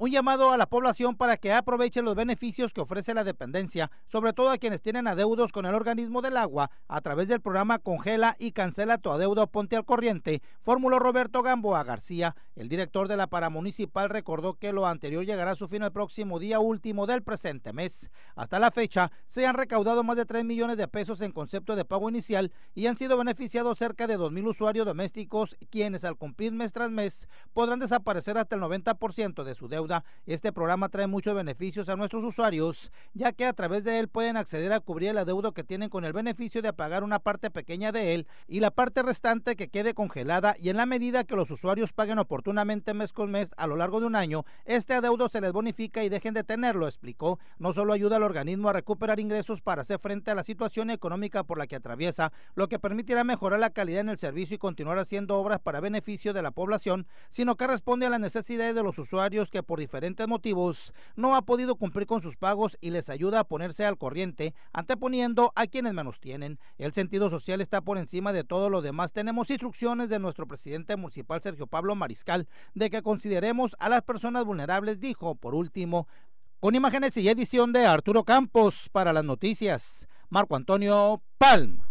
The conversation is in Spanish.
un llamado a la población para que aproveche los beneficios que ofrece la dependencia, sobre todo a quienes tienen adeudos con el organismo del agua a través del programa Congela y Cancela tu adeudo Ponte al Corriente, formuló Roberto Gamboa García. El director de la paramunicipal recordó que lo anterior llegará a su fin el próximo día último del presente mes. Hasta la fecha se han recaudado más de 3 millones de pesos en concepto de pago inicial y han sido beneficiados cerca de 2.000 usuarios domésticos quienes al cumplir mes tras mes podrán desaparecer hasta el 90% de su deuda este programa trae muchos beneficios a nuestros usuarios, ya que a través de él pueden acceder a cubrir el adeudo que tienen con el beneficio de pagar una parte pequeña de él y la parte restante que quede congelada y en la medida que los usuarios paguen oportunamente mes con mes a lo largo de un año, este adeudo se les bonifica y dejen de tenerlo, explicó. No solo ayuda al organismo a recuperar ingresos para hacer frente a la situación económica por la que atraviesa, lo que permitirá mejorar la calidad en el servicio y continuar haciendo obras para beneficio de la población, sino que responde a las necesidades de los usuarios que por diferentes motivos no ha podido cumplir con sus pagos y les ayuda a ponerse al corriente, anteponiendo a quienes menos tienen. El sentido social está por encima de todo lo demás. Tenemos instrucciones de nuestro presidente municipal Sergio Pablo Mariscal de que consideremos a las personas vulnerables, dijo por último. Con imágenes y edición de Arturo Campos para las noticias, Marco Antonio Palma.